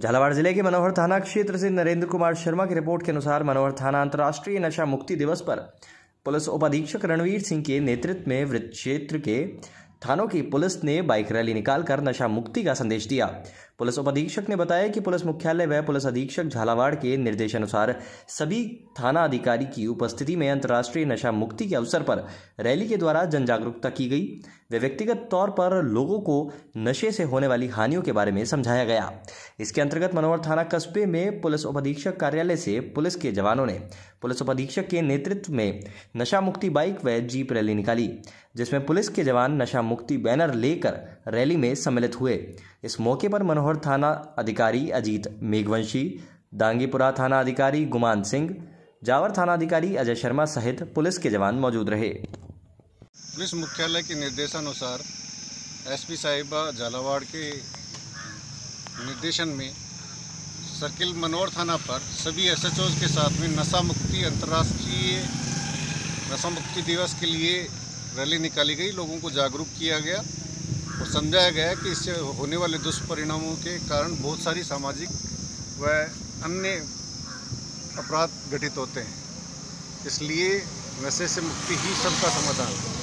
झालावाड़ जिले के मनोहर थाना क्षेत्र से नरेंद्र कुमार शर्मा की रिपोर्ट के अनुसार मनोहर थाना अंतर्राष्ट्रीय नशा मुक्ति दिवस पर पुलिस उप अधीक्षक रणवीर सिंह के नेतृत्व में वृत्त क्षेत्र के थानों की पुलिस ने बाइक रैली निकालकर नशा मुक्ति का संदेश दिया पुलिस उप अधीक्षक ने बताया कि पुलिस मुख्यालय व पुलिस अधीक्षक झालावाड़ के निर्देशानुसार सभी थाना अधिकारी की उपस्थिति में अंतर्राष्ट्रीय नशा मुक्ति के अवसर पर रैली के द्वारा जन जागरूकता की गई व व्यक्तिगत तौर पर लोगों को नशे से होने वाली हानियों के बारे में समझाया गया इसके अंतर्गत मनोहर थाना कस्बे में पुलिस उप अधीक्षक कार्यालय से पुलिस के जवानों ने पुलिस उप अधीक्षक के नेतृत्व में नशा मुक्ति बाइक व जीप रैली निकाली जिसमें पुलिस के जवान नशा मुक्ति बैनर लेकर रैली में सम्मिलित हुए इस मौके पर मनोहर मनोहर थाना अधिकारी अजीत मेघवंशी दांगीपुरा थाना अधिकारी गुमान सिंह जावर थाना अधिकारी अजय शर्मा सहित पुलिस के जवान मौजूद रहे पुलिस मुख्यालय के निर्देशानुसार एसपी साहिबा झालावाड़ के निर्देशन में सर्किल मनोहर थाना पर सभी एसएचओज के साथ में नशा मुक्ति अंतर्राष्ट्रीय नशा मुक्ति दिवस के लिए रैली निकाली गई लोगों को जागरूक किया गया और समझाया गया कि इससे होने वाले दुष्परिणामों के कारण बहुत सारी सामाजिक व अन्य अपराध घटित होते हैं इसलिए नशे से मुक्ति ही सबका समाधान है